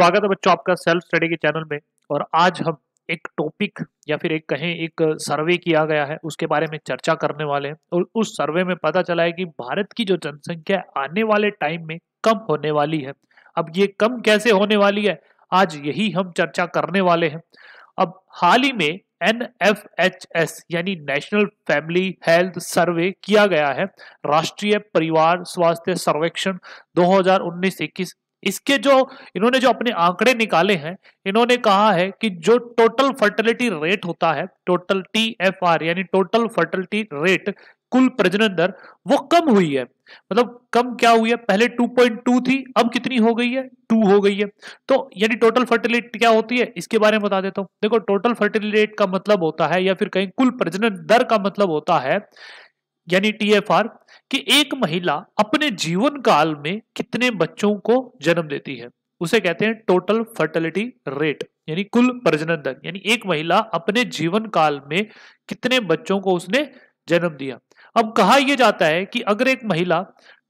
स्वागत है बच्चों आपका सेल्फ स्टडी के चैनल में और आज हम एक टॉपिक या फिर एक कहें एक सर्वे किया गया है उसके बारे में चर्चा करने वाले हैं और उस सर्वे में पता चला है कि भारत की जो जनसंख्या आने वाले टाइम में कम होने वाली है अब ये कम कैसे होने वाली है आज यही हम चर्चा करने वाले हैं अब हाल ही में एन यानी नेशनल फैमिली हेल्थ सर्वे किया गया है राष्ट्रीय परिवार स्वास्थ्य सर्वेक्षण 2019 हजार इसके जो इन्होंने जो अपने आंकड़े निकाले हैं इन्होंने कहा है कि जो टोटल फर्टिलिटी रेट होता है टोटल टी एफ आर यानी टोटल फर्टिलिटी रेट कुल प्रजनन दर वो कम हुई है मतलब कम क्या हुई है पहले 2.2 थी अब कितनी हो गई है 2 हो गई है तो यानी टोटल फर्टिलिटी क्या होती है इसके बारे में बता देता हूं देखो टोटल फर्टिलिटी रेट का मतलब होता है या फिर कहीं कुल प्रजनन दर का मतलब होता है यानी टी एफ आर कि एक महिला अपने जीवन काल में कितने बच्चों को जन्म देती है उसे कहते हैं टोटल फर्टिलिटी रेट यानी कुल प्रजनन दर यानी एक महिला अपने जीवन काल में कितने बच्चों को उसने जन्म दिया अब कहा यह जाता है कि अगर एक महिला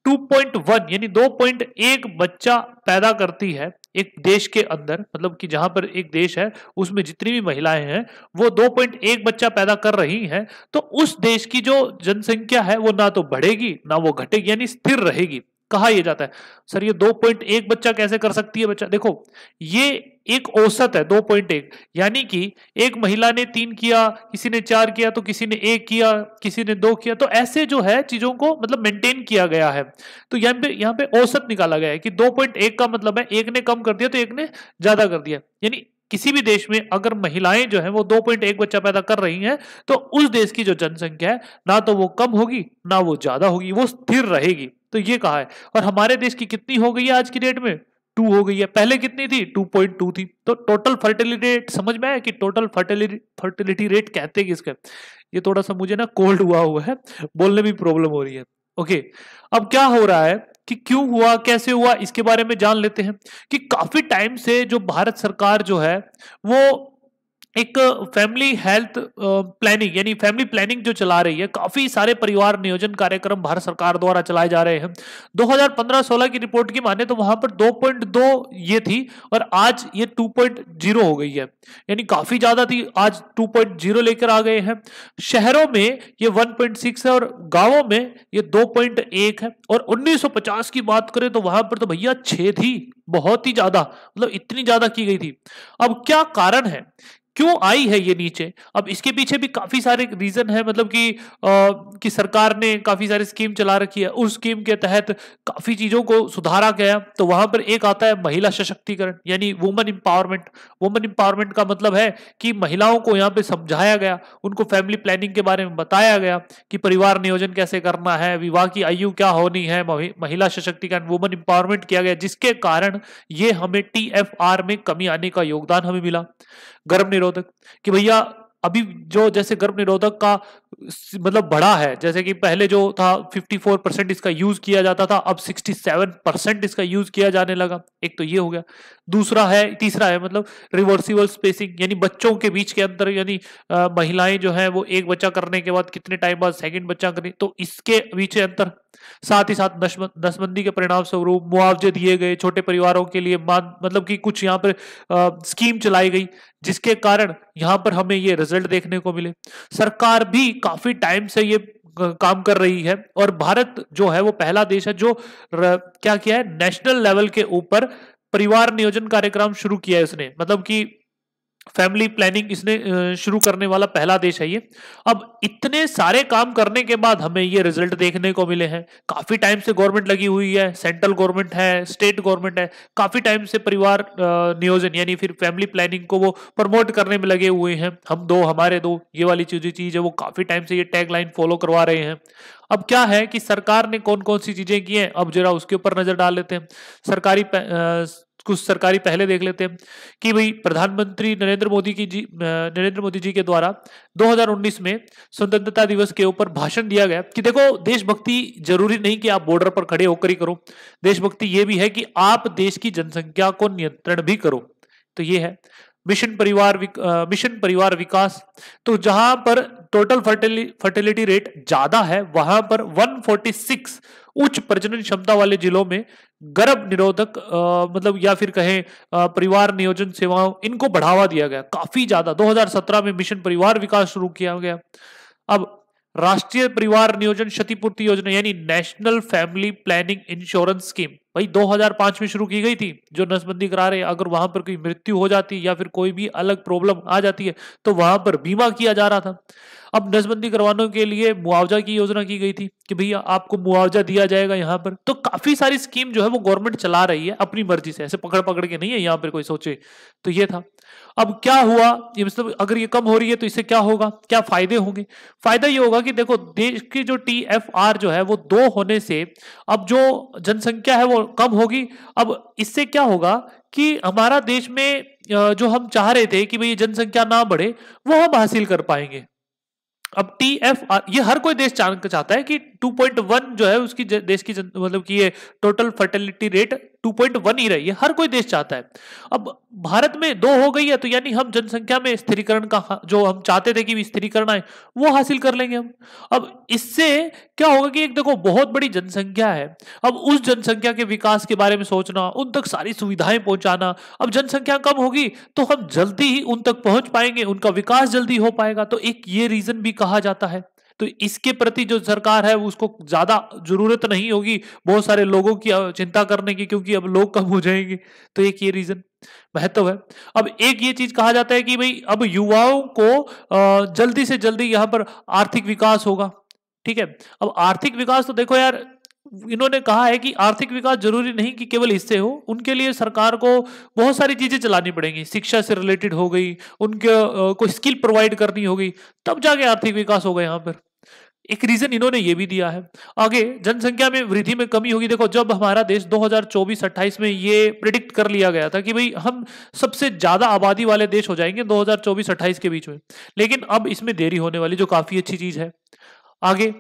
2.1 यानी 2.1 बच्चा पैदा करती है एक देश के अंदर मतलब कि जहां पर एक देश है उसमें जितनी भी महिलाएं हैं वो 2.1 बच्चा पैदा कर रही हैं तो उस देश की जो जनसंख्या है वो ना तो बढ़ेगी ना वो घटेगी यानी स्थिर रहेगी कहा यह जाता है सर ये दो पॉइंट एक बच्चा कैसे कर सकती है बच्चा देखो ये एक औसत है दो पॉइंट एक यानी कि एक महिला ने तीन किया किसी ने चार किया तो किसी ने एक किया किसी ने दो किया तो ऐसे जो है चीजों को मतलब मेंटेन किया गया है तो यहां पे यहाँ पे औसत निकाला गया है कि दो पॉइंट एक का मतलब है एक ने कम कर दिया तो एक ने ज्यादा कर दिया यानी किसी भी देश में अगर महिलाएं जो है वो दो पॉइंट एक बच्चा पैदा कर रही हैं तो उस देश की जो जनसंख्या है ना तो वो कम होगी ना वो ज्यादा होगी वो स्थिर रहेगी तो ये कहा है और हमारे देश की कितनी हो गई है आज की डेट में टू हो गई है पहले कितनी थी टू पॉइंट टू थी तो टोटल फर्टिलिटी रेट समझ में आया कि टोटल फर्टिलिटी फर्टिलिटी रेट कहते हैं किसके ये थोड़ा सा मुझे ना कोल्ड हुआ हुआ है बोलने में प्रॉब्लम हो रही है ओके अब क्या हो रहा है कि क्यों हुआ कैसे हुआ इसके बारे में जान लेते हैं कि काफी टाइम से जो भारत सरकार जो है वो एक फैमिली हेल्थ प्लानिंग यानी फैमिली प्लानिंग जो चला रही है काफी सारे परिवार नियोजन कार्यक्रम भारत सरकार द्वारा चलाए जा रहे हैं 2015-16 की रिपोर्ट की माने तो वहां पर 2.2 ये थी और आज ये 2.0 हो गई है यानी काफी ज्यादा थी आज 2.0 लेकर आ गए हैं शहरों में ये 1.6 है और गाँवों में ये दो है और उन्नीस की बात करें तो वहां पर तो भैया छह थी बहुत ही ज्यादा मतलब इतनी ज्यादा की गई थी अब क्या कारण है क्यों आई है ये नीचे अब इसके पीछे भी काफी सारे रीजन है मतलब कि आ, कि सरकार ने काफी सारी स्कीम चला रखी है उस स्कीम के तहत काफी चीजों को सुधारा गया तो वहां पर एक आता है महिला सशक्तिकरण यानी वुमेन इंपावरमेंट वुमेन इंपावरमेंट का मतलब है कि महिलाओं को यहाँ पे समझाया गया उनको फैमिली प्लानिंग के बारे में बताया गया कि परिवार नियोजन कैसे करना है विवाह की आयु क्या होनी है महिला सशक्तिकरण वुमेन इंपावरमेंट किया गया जिसके कारण ये हमें टी में कमी आने का योगदान हमें मिला गर्भ निरोधक कि भैया अभी जो जैसे गर्भ निरोधक का मतलब बढ़ा है जैसे कि पहले जो था 54 परसेंट इसका यूज किया जाता था अब 67 परसेंट इसका यूज किया जाने लगा एक तो ये हो गया दूसरा है तीसरा है मतलब रिवर्सिबल स्पेसिंग यानी बच्चों के बीच के अंदर यानी महिलाएं जो है वो एक बच्चा करने के बाद कितने टाइम बाद सेकंड बच्चा करें तो इसके बीच अंतर साथ ही साथ नसबंदी के परिणाम स्वरूप मुआवजे दिए गए छोटे परिवारों के लिए मान मतलब कि कुछ यहाँ पर स्कीम चलाई गई जिसके कारण यहाँ पर हमें ये रिजल्ट देखने को मिले सरकार भी काफी टाइम से ये काम कर रही है और भारत जो है वो पहला देश है जो र, क्या किया है नेशनल लेवल के ऊपर परिवार नियोजन कार्यक्रम शुरू किया है उसने मतलब कि फैमिली प्लानिंग इसने शुरू करने वाला पहला देश है ये अब इतने सारे काम करने के बाद हमें ये रिजल्ट देखने को मिले हैं काफी टाइम से गवर्नमेंट लगी हुई है सेंट्रल गवर्नमेंट है स्टेट गवर्नमेंट है काफी टाइम से परिवार नियोजन यानी फिर फैमिली प्लानिंग को वो प्रमोट करने में लगे हुए हैं हम दो हमारे दो ये वाली चीज चीज है वो काफी टाइम से ये टैग लाइन फॉलो करवा रहे हैं अब क्या है कि सरकार ने कौन कौन सी चीजें की हैं अब जरा उसके ऊपर नजर डाल लेते हैं सरकारी कुछ सरकारी पहले देख लेते हैं कि भाई प्रधानमंत्री नरेंद्र मोदी की जी नरेंद्र मोदी जी के द्वारा 2019 में स्वतंत्रता दिवस के ऊपर भाषण दिया गया कि देखो देशभक्ति जरूरी नहीं कि आप बॉर्डर पर खड़े होकर ही करो देशभक्ति ये भी है कि आप देश की जनसंख्या को नियंत्रण भी करो तो ये है मिशन परिवार मिशन परिवार विकास तो जहां पर टोटल फर्टिलिटी रेट ज्यादा है वहां पर 146 उच्च प्रजनन क्षमता वाले जिलों में गर्भ निरोधक मतलब या फिर कहें परिवार नियोजन सेवाओं इनको बढ़ावा दिया गया काफी ज्यादा 2017 में मिशन परिवार विकास शुरू किया गया अब राष्ट्रीय परिवार नियोजन क्षतिपूर्ति योजना यानी national family planning insurance scheme भाई 2005 में शुरू की गई थी जो नसबंदी करा रहे अगर वहां पर कोई मृत्यु हो जाती या फिर कोई भी अलग प्रॉब्लम आ जाती है तो वहां पर बीमा किया जा रहा था अब नसबंदी करवाने के लिए मुआवजा की योजना की गई थी कि भैया आपको मुआवजा दिया जाएगा यहाँ पर तो काफी सारी स्कीम जो है वो गवर्नमेंट चला रही है अपनी मर्जी से ऐसे पकड़ पकड़ के नहीं है यहाँ पर कोई सोचे तो ये था अब क्या हुआ ये मतलब अगर ये कम हो रही है तो इससे क्या होगा क्या फायदे होंगे फायदा ये होगा कि देखो देश की जो टी एफ आर जो है वो दो होने से अब जो जनसंख्या है वो कम होगी अब इससे क्या होगा कि हमारा देश में जो हम चाह रहे थे कि भाई जनसंख्या ना बढ़े वो हम हासिल कर पाएंगे अब टी एफ आर ये हर कोई देश चाहता है कि 2.1 जो है उसकी देश की मतलब कि ये टोटल फर्टिलिटी रेट 2.1 ही रही है हर कोई देश चाहता है अब भारत में दो हो गई है तो यानी हम जनसंख्या में स्थिरीकरण का जो हम चाहते थे कि स्थिरीकरण आए वो हासिल कर लेंगे हम अब इससे क्या होगा कि एक देखो बहुत बड़ी जनसंख्या है अब उस जनसंख्या के विकास के बारे में सोचना उन तक सारी सुविधाएं पहुंचाना अब जनसंख्या कम होगी तो हम जल्दी ही उन तक पहुंच पाएंगे उनका विकास जल्दी हो पाएगा तो एक ये रीजन भी कहा जाता है तो इसके प्रति जो सरकार है उसको ज्यादा जरूरत नहीं होगी बहुत सारे लोगों की चिंता करने की क्योंकि अब लोग कम हो जाएंगे तो एक ये रीजन महत्व है अब एक ये चीज कहा जाता है कि भाई अब युवाओं को जल्दी से जल्दी यहां पर आर्थिक विकास होगा ठीक है अब आर्थिक विकास तो देखो यार इन्होंने कहा है कि आर्थिक विकास जरूरी नहीं कि केवल इससे हो उनके लिए सरकार को बहुत सारी चीजें चलानी पड़ेंगी शिक्षा से रिलेटेड हो गई उनके को स्किल प्रोवाइड करनी होगी तब जाके आर्थिक विकास होगा यहाँ पर एक रीजन इन्होंने ये भी दिया है आगे जनसंख्या में वृद्धि में कमी होगी देखो जब हमारा देश 2024-28 में ये प्रिडिक्ट कर लिया गया था कि भाई हम सबसे ज्यादा आबादी वाले देश हो जाएंगे 2024-28 के बीच में लेकिन अब इसमें देरी होने वाली जो काफी अच्छी चीज है आगे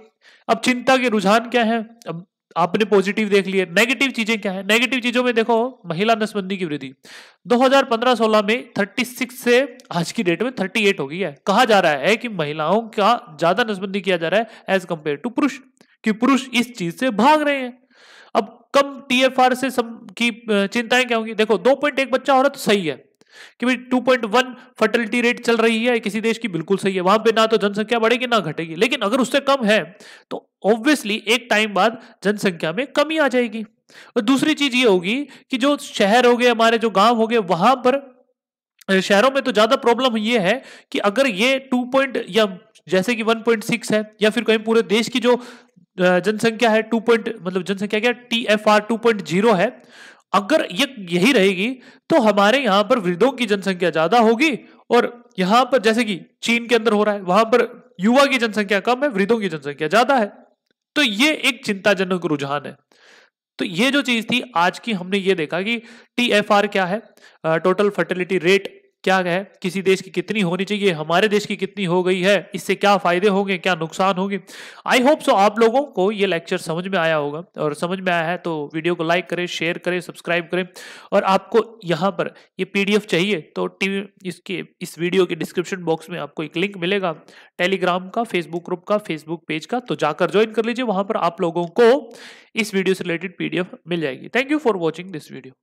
अब चिंता के रुझान क्या है अब आपने पॉजिटिव देख लिए नेगेटिव चीजें क्या है नेगेटिव चीजों में देखो महिला नसबंदी की वृद्धि 2015-16 में 36 से आज की डेट में 38 हो गई है कहा जा रहा है कि महिलाओं का ज्यादा नसबंदी किया जा रहा है एज कंपेयर टू पुरुष कि पुरुष इस चीज से भाग रहे हैं अब कम टीएफआर से सब की चिंताएं क्या होंगी देखो 2.1 बच्चा हो रहा तो सही है कि भाई 2.1 फर्टिलिटी रेट चल रही है किसी देश की बिल्कुल सही है वहां पे ना तो जनसंख्या बढ़ेगी ना घटेगी लेकिन अगर उससे कम है तो ऑब्वियसली एक टाइम बाद जनसंख्या में कमी आ जाएगी और दूसरी चीज ये होगी कि जो शहर हो गए हमारे जो गांव हो गए वहां पर शहरों में तो ज्यादा प्रॉब्लम ये है कि अगर ये टू पॉइंट या जैसे कि 1.6 है या फिर कहीं पूरे देश की जो जनसंख्या है टू पॉइंट मतलब जनसंख्या क्या T F R two point zero है अगर ये यही रहेगी तो हमारे यहां पर वृद्धों की जनसंख्या ज्यादा होगी और यहां पर जैसे कि चीन के अंदर हो रहा है वहां पर युवा की जनसंख्या कम है वृद्धों की जनसंख्या ज्यादा है तो ये एक चिंताजनक रुझान है तो ये जो चीज थी आज की हमने ये देखा कि टी क्या है टोटल फर्टिलिटी रेट क्या है किसी देश की कितनी होनी चाहिए हमारे देश की कितनी हो गई है इससे क्या फायदे होंगे क्या नुकसान होंगे आई होप सो आप लोगों को ये लेक्चर समझ में आया होगा और समझ में आया है तो वीडियो को लाइक करें शेयर करें सब्सक्राइब करें और आपको यहाँ पर ये पीडीएफ चाहिए तो टीवी इसके इस वीडियो के डिस्क्रिप्शन बॉक्स में आपको एक लिंक मिलेगा टेलीग्राम का फेसबुक ग्रुप का फेसबुक पेज का तो जाकर ज्वाइन कर लीजिए वहां पर आप लोगों को इस वीडियो से रिलेटेड पी मिल जाएगी thank you for watching this video